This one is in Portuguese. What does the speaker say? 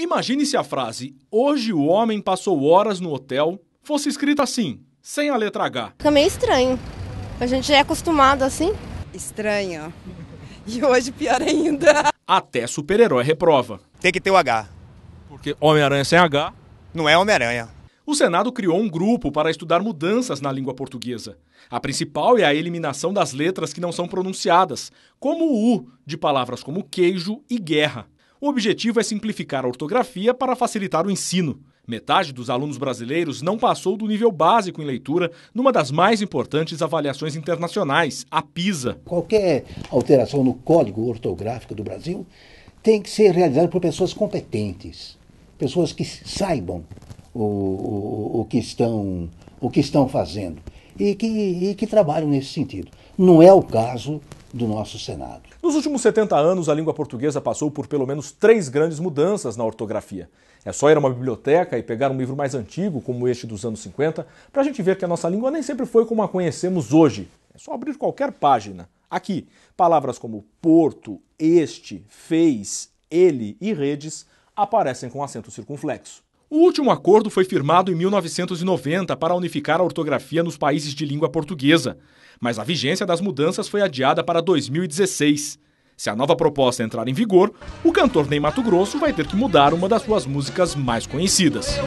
Imagine se a frase Hoje o homem passou horas no hotel fosse escrita assim, sem a letra H. Fica meio estranho. A gente é acostumado assim. Estranho. E hoje pior ainda. Até super-herói reprova. Tem que ter o H. Porque Homem-Aranha sem H. Não é Homem-Aranha. O Senado criou um grupo para estudar mudanças na língua portuguesa. A principal é a eliminação das letras que não são pronunciadas, como o U, de palavras como queijo e guerra. O objetivo é simplificar a ortografia para facilitar o ensino. Metade dos alunos brasileiros não passou do nível básico em leitura numa das mais importantes avaliações internacionais, a PISA. Qualquer alteração no código ortográfico do Brasil tem que ser realizada por pessoas competentes, pessoas que saibam o, o, o, que, estão, o que estão fazendo e que, e que trabalham nesse sentido. Não é o caso do nosso Senado. Nos últimos 70 anos, a língua portuguesa passou por pelo menos três grandes mudanças na ortografia. É só ir a uma biblioteca e pegar um livro mais antigo, como este dos anos 50, para a gente ver que a nossa língua nem sempre foi como a conhecemos hoje. É só abrir qualquer página. Aqui, palavras como porto, este, fez, ele e redes aparecem com acento circunflexo. O último acordo foi firmado em 1990 para unificar a ortografia nos países de língua portuguesa, mas a vigência das mudanças foi adiada para 2016. Se a nova proposta entrar em vigor, o cantor Ney Mato Grosso vai ter que mudar uma das suas músicas mais conhecidas.